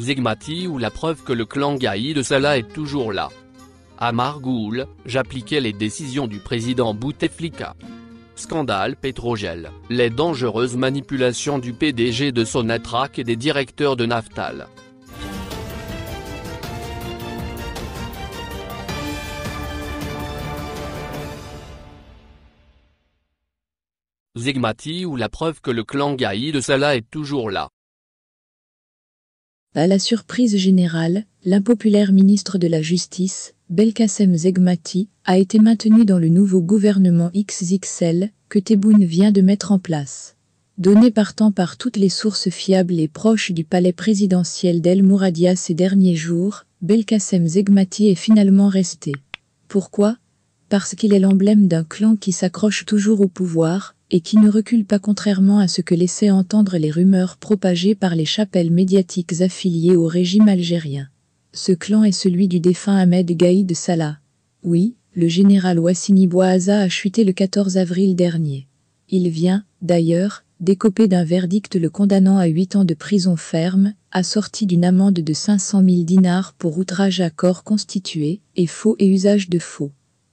Zigmati ou la preuve que le clan Gaï de Salah est toujours là. À Margoul, j'appliquais les décisions du président Bouteflika. Scandale pétrogel, les dangereuses manipulations du PDG de Sonatrach et des directeurs de Naftal. Zigmati ou la preuve que le clan Gaï de Salah est toujours là. À la surprise générale, l'impopulaire ministre de la Justice, Belkacem Zegmati, a été maintenu dans le nouveau gouvernement XXL que Tebboune vient de mettre en place. Donné partant par toutes les sources fiables et proches du palais présidentiel d'El Mouradia ces derniers jours, Belkacem Zegmati est finalement resté. Pourquoi parce qu'il est l'emblème d'un clan qui s'accroche toujours au pouvoir et qui ne recule pas contrairement à ce que laissaient entendre les rumeurs propagées par les chapelles médiatiques affiliées au régime algérien. Ce clan est celui du défunt Ahmed Gaïd Salah. Oui, le général Wassini Bouaza a chuté le 14 avril dernier. Il vient, d'ailleurs, d'écoper d'un verdict le condamnant à huit ans de prison ferme, assorti d'une amende de 500 000 dinars pour outrage à corps constitué et faux et usage de faux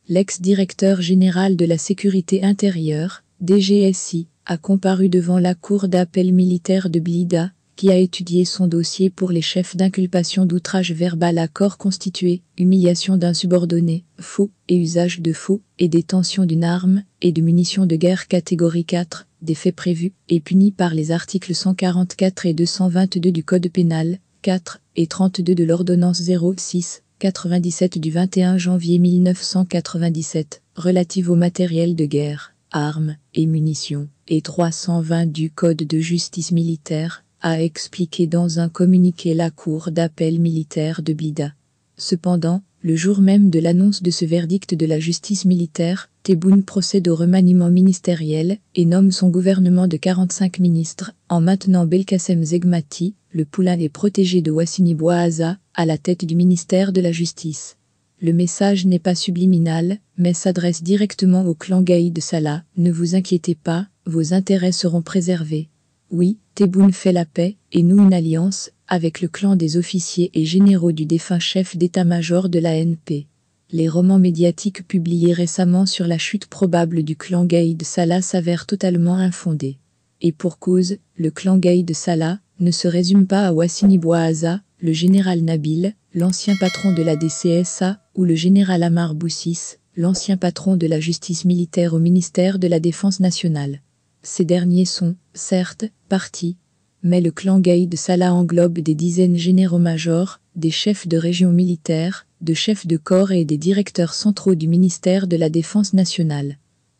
l'ex-directeur général de la sécurité intérieure, DGSI, a comparu devant la cour d'appel militaire de Blida, qui a étudié son dossier pour les chefs d'inculpation d'outrage verbal à corps constitué, humiliation d'un subordonné, faux et usage de faux et détention d'une arme et de munitions de guerre catégorie 4, des faits prévus et punis par les articles 144 et 222 du Code pénal, 4 et 32 de l'ordonnance 06 97 du 21 janvier 1997 relative au matériel de guerre, armes et munitions, et 320 du Code de justice militaire, a expliqué dans un communiqué la Cour d'appel militaire de Bida. Cependant, le jour même de l'annonce de ce verdict de la justice militaire, Tebboune procède au remaniement ministériel et nomme son gouvernement de 45 ministres en maintenant Belkacem Zegmati, le poulain est protégé de Wassini Bouaza, à la tête du ministère de la Justice. Le message n'est pas subliminal, mais s'adresse directement au clan de Salah. Ne vous inquiétez pas, vos intérêts seront préservés. Oui, Tebboune fait la paix, et nous une alliance, avec le clan des officiers et généraux du défunt chef d'état-major de l'ANP. Les romans médiatiques publiés récemment sur la chute probable du clan de Salah s'avèrent totalement infondés. Et pour cause, le clan de Salah, ne se résume pas à Wassini Bouaza, le général Nabil, l'ancien patron de la DCSA, ou le général Amar Boussis, l'ancien patron de la justice militaire au ministère de la Défense nationale. Ces derniers sont, certes, partis, mais le clan Gaïd Salah englobe des dizaines généraux-majors, des chefs de région militaires, de chefs de corps et des directeurs centraux du ministère de la Défense nationale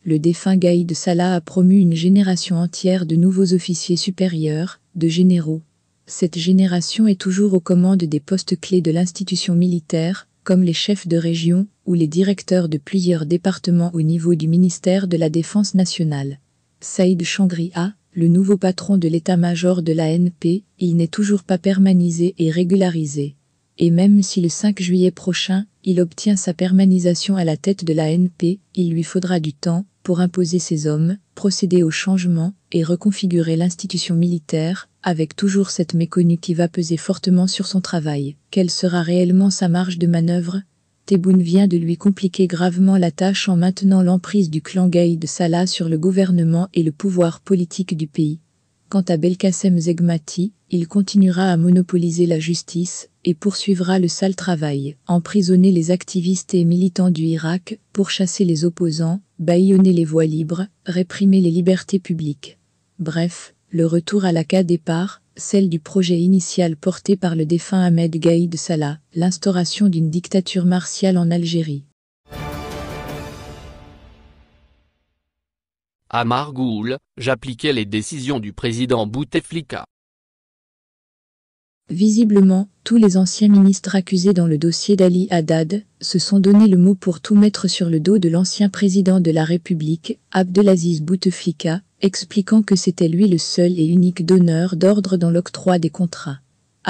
le défunt Gaïd Salah a promu une génération entière de nouveaux officiers supérieurs, de généraux. Cette génération est toujours aux commandes des postes clés de l'institution militaire, comme les chefs de région ou les directeurs de plusieurs départements au niveau du ministère de la Défense nationale. Saïd a, le nouveau patron de l'état-major de la NP, il n'est toujours pas permanisé et régularisé. Et même si le 5 juillet prochain, il obtient sa permanisation à la tête de la NP, il lui faudra du temps pour imposer ses hommes, procéder au changement et reconfigurer l'institution militaire, avec toujours cette méconnue qui va peser fortement sur son travail. Quelle sera réellement sa marge de manœuvre Tebboune vient de lui compliquer gravement la tâche en maintenant l'emprise du clan de Salah sur le gouvernement et le pouvoir politique du pays. Quant à Belkacem Zegmati, il continuera à monopoliser la justice et poursuivra le sale travail, emprisonner les activistes et militants du Irak, pourchasser les opposants, bâillonner les voies libres, réprimer les libertés publiques. Bref, le retour à la cas départ, celle du projet initial porté par le défunt Ahmed Gaïd Salah, l'instauration d'une dictature martiale en Algérie. À Margoul, j'appliquais les décisions du président Bouteflika. Visiblement, tous les anciens ministres accusés dans le dossier d'Ali Haddad se sont donné le mot pour tout mettre sur le dos de l'ancien président de la République, Abdelaziz Bouteflika, expliquant que c'était lui le seul et unique donneur d'ordre dans l'octroi des contrats.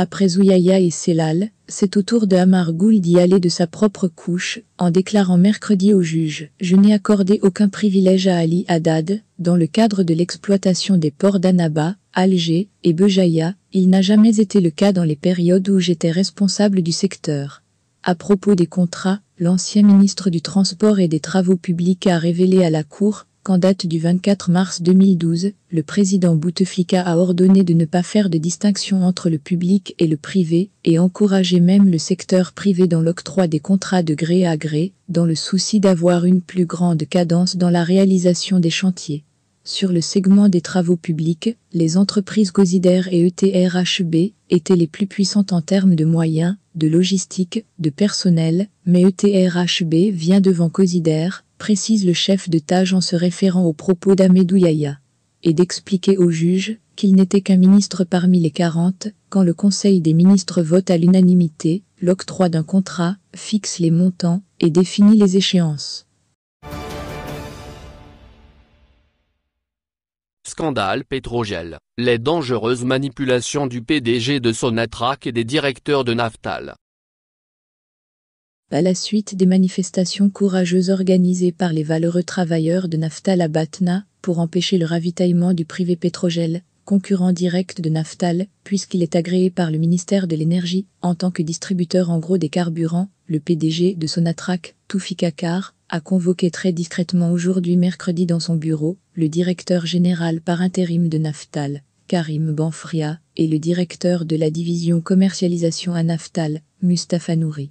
Après Zouyaya et Selal, c'est au tour de Hamar Ghoul d'y aller de sa propre couche, en déclarant mercredi au juge « Je n'ai accordé aucun privilège à Ali Haddad, dans le cadre de l'exploitation des ports d'Annaba, Alger et Bejaïa, il n'a jamais été le cas dans les périodes où j'étais responsable du secteur. À propos des contrats, l'ancien ministre du Transport et des Travaux Publics a révélé à la Cour qu'en date du 24 mars 2012, le président Bouteflika a ordonné de ne pas faire de distinction entre le public et le privé et encourager même le secteur privé dans l'octroi des contrats de gré à gré, dans le souci d'avoir une plus grande cadence dans la réalisation des chantiers. Sur le segment des travaux publics, les entreprises COSIDER et ETRHB étaient les plus puissantes en termes de moyens, de logistique, de personnel, mais ETRHB vient devant COSIDER, précise le chef de tâche en se référant aux propos d'Amedou et d'expliquer au juge, qu'il n'était qu'un ministre parmi les 40, quand le Conseil des ministres vote à l'unanimité, l'octroi d'un contrat, fixe les montants et définit les échéances. Scandale pétrogel, les dangereuses manipulations du PDG de Sonatrach et des directeurs de Naftal, à la suite des manifestations courageuses organisées par les valeureux travailleurs de Naftal à Batna pour empêcher le ravitaillement du privé Pétrogel, concurrent direct de Naftal, puisqu'il est agréé par le ministère de l'Énergie en tant que distributeur en gros des carburants, le PDG de Sonatrach, Toufi Kakar, a convoqué très discrètement aujourd'hui mercredi dans son bureau le directeur général par intérim de Naftal, Karim Banfria, et le directeur de la division commercialisation à Naftal, Mustafa Nouri.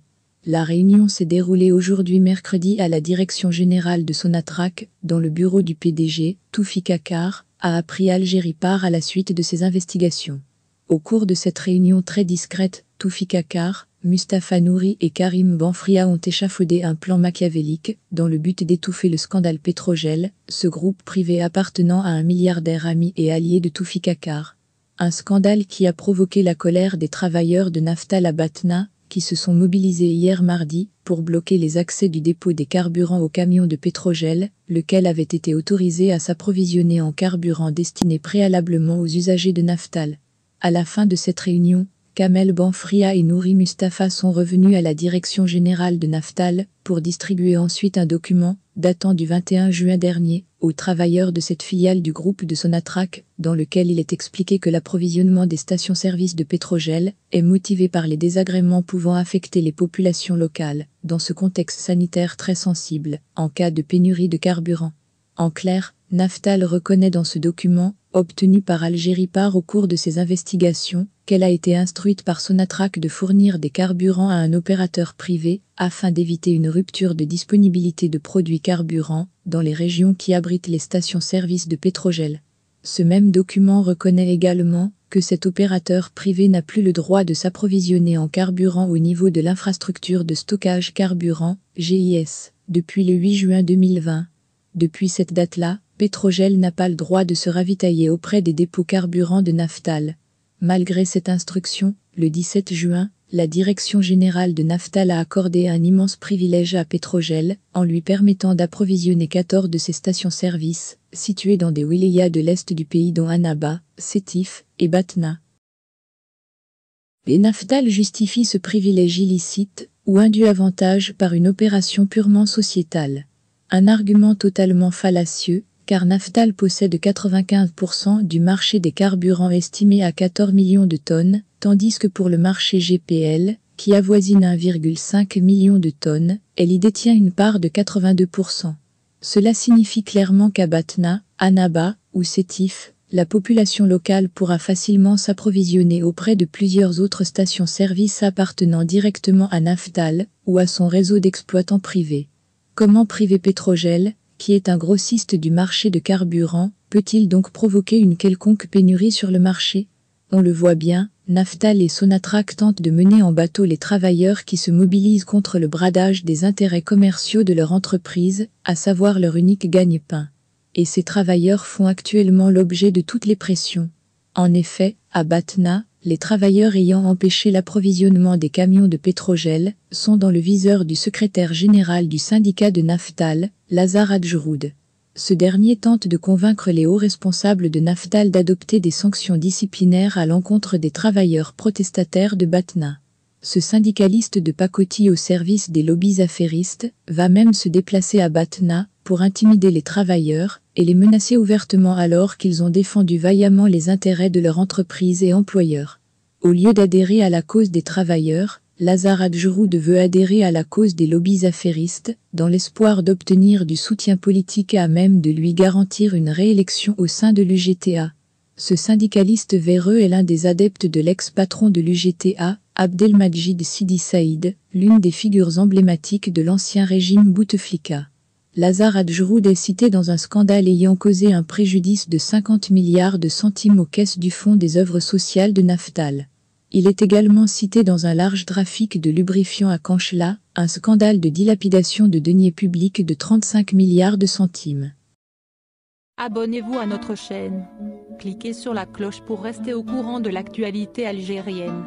La réunion s'est déroulée aujourd'hui mercredi à la direction générale de Sonatrach, dont le bureau du PDG, Toufi Kakar, a appris Algérie part à la suite de ses investigations. Au cours de cette réunion très discrète, Toufi Kakar, Mustafa Nouri et Karim Banfria ont échafaudé un plan machiavélique dans le but d'étouffer le scandale Pétrogel, ce groupe privé appartenant à un milliardaire ami et allié de Toufi Kakar. Un scandale qui a provoqué la colère des travailleurs de Naftal Batna, qui se sont mobilisés hier mardi pour bloquer les accès du dépôt des carburants aux camions de pétrogel, lequel avait été autorisé à s'approvisionner en carburant destiné préalablement aux usagers de Naftal. À la fin de cette réunion, Kamel Banfria et Nouri Mustafa sont revenus à la direction générale de Naftal pour distribuer ensuite un document datant du 21 juin dernier aux travailleurs de cette filiale du groupe de Sonatrach dans lequel il est expliqué que l'approvisionnement des stations services de Pétrogel est motivé par les désagréments pouvant affecter les populations locales dans ce contexte sanitaire très sensible en cas de pénurie de carburant. En clair, Naftal reconnaît dans ce document obtenu par Algérie par au cours de ses investigations qu'elle a été instruite par Sonatrac de fournir des carburants à un opérateur privé afin d'éviter une rupture de disponibilité de produits carburants dans les régions qui abritent les stations-service de Pétrogel. Ce même document reconnaît également que cet opérateur privé n'a plus le droit de s'approvisionner en carburant au niveau de l'infrastructure de stockage carburant, GIS, depuis le 8 juin 2020. Depuis cette date-là, Pétrogel n'a pas le droit de se ravitailler auprès des dépôts carburants de naphtal. Malgré cette instruction, le 17 juin, la direction générale de Naftal a accordé un immense privilège à Petrogel, en lui permettant d'approvisionner 14 de ses stations-service, situées dans des wilayas de l'est du pays dont Annaba, Sétif et Batna. Et Naftal justifie ce privilège illicite ou induit avantage par une opération purement sociétale. Un argument totalement fallacieux, car Naftal possède 95% du marché des carburants estimé à 14 millions de tonnes, tandis que pour le marché GPL, qui avoisine 1,5 million de tonnes, elle y détient une part de 82%. Cela signifie clairement qu'à Batna, Annaba ou Sétif, la population locale pourra facilement s'approvisionner auprès de plusieurs autres stations-service appartenant directement à Naftal ou à son réseau d'exploitants privés. Comment priver Pétrogel qui est un grossiste du marché de carburant, peut-il donc provoquer une quelconque pénurie sur le marché On le voit bien, Naftal et Sonatrach tentent de mener en bateau les travailleurs qui se mobilisent contre le bradage des intérêts commerciaux de leur entreprise, à savoir leur unique gagne-pain. Et ces travailleurs font actuellement l'objet de toutes les pressions. En effet, à Batna, les travailleurs ayant empêché l'approvisionnement des camions de pétrogel sont dans le viseur du secrétaire général du syndicat de Naftal, Lazar Adjroud. Ce dernier tente de convaincre les hauts responsables de Naftal d'adopter des sanctions disciplinaires à l'encontre des travailleurs protestataires de Batna. Ce syndicaliste de pacotille au service des lobbies affairistes va même se déplacer à Batna pour intimider les travailleurs et les menacer ouvertement alors qu'ils ont défendu vaillamment les intérêts de leur entreprise et employeur. Au lieu d'adhérer à la cause des travailleurs, Lazar adjeroud veut adhérer à la cause des lobbies affairistes, dans l'espoir d'obtenir du soutien politique à même de lui garantir une réélection au sein de l'UGTA. Ce syndicaliste véreux est l'un des adeptes de l'ex-patron de l'UGTA, Abdelmajid Sidi Saïd, l'une des figures emblématiques de l'ancien régime Bouteflika. Lazar Adjeroud est cité dans un scandale ayant causé un préjudice de 50 milliards de centimes aux caisses du Fonds des œuvres sociales de Naftal. Il est également cité dans un large trafic de lubrifiants à Canchela, un scandale de dilapidation de deniers publics de 35 milliards de centimes. Abonnez-vous à notre chaîne. Cliquez sur la cloche pour rester au courant de l'actualité algérienne.